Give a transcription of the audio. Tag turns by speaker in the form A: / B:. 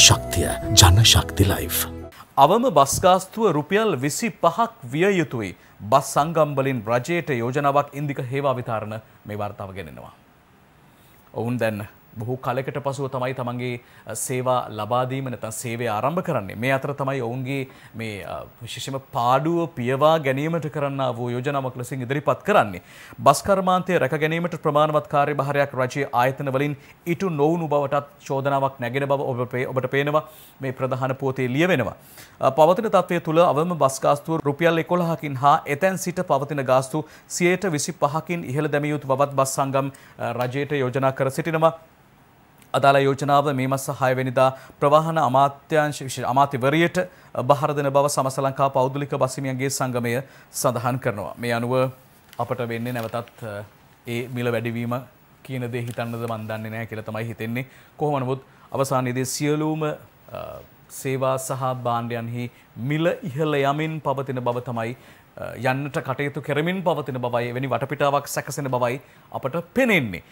A: ශක්තිය ජනශක්ති ලයිෆ්. අවම බස්ගාස්තුව රුපියල් විසි පහක් විය යුතුයි බස් සංගම්බලින් රජයට යෝජනාවක් ඉන්දික හේවා විතාරණ මේ වර්තාව ගෙනෙනවා. ඔවුන් දැන්න බොහෝ කලකට පසුව තමයි තමන්ගේ සේවා ලබාදීම නැතන් සේවය ආරම්භ කරන්නේ මේ අතර තමයි ඔවුන්ගේ මේ විශෂම පාඩුව පියවා ගැනීමට කරන්න වූ යෝජනාවක් ලෙසින් ඉදිරිපත් කරන්නේ. බස්කර්මාන්තය රැක ගැනීමට ප්‍රමාණවත් කාර්ය භාරයක් රජයේ ආයතන වලින් ඉටු නොවුණු බවටත් චෝදනාවක් නැගෙන බව ඔබට පේනවා මේ ප්‍රධාන පුවතේ ලියවෙනවා. පවතින තත්ත්වය තුළ අවම බස් ගාස්තුව රුපියල් එකොළහකින් හා එතැන් සිට පවතින ගාස්තු සියයට විසි පහකින් ඉහළ දැමියයුතු බවත් බස් සංගම් රජයට යෝජනා කර සිටිනවා. අදාළ යෝජනාව මේ මස 6 වෙනිදා ප්‍රවාහන අමාත්‍යාංශ විශේෂ අමාත්‍යවරියට බහර දෙන බව සමස්ත ලංකා පෞද්ගලික බස්හිමියන්ගේ සංගමය සඳහන් කරනවා. මේ අනුව අපට වෙන්නේ නැවතත් ඒ මිල වැඩිවීම කියන දේ හිතන්නද මන් දන්නේ නැහැ කියලා තමයි හිතෙන්නේ. කොහොම නමුත් අවසානයේදී සියලුම සේවා සහ භාණ්ඩයන්හි මිල ඉහළ යමින් පවතින බව තමයි යන්නට කටයුතු කරමින් පවතින බවයි එවැනි වටපිටාවක් සැකසෙන බවයි අපට පෙනෙන්නේ.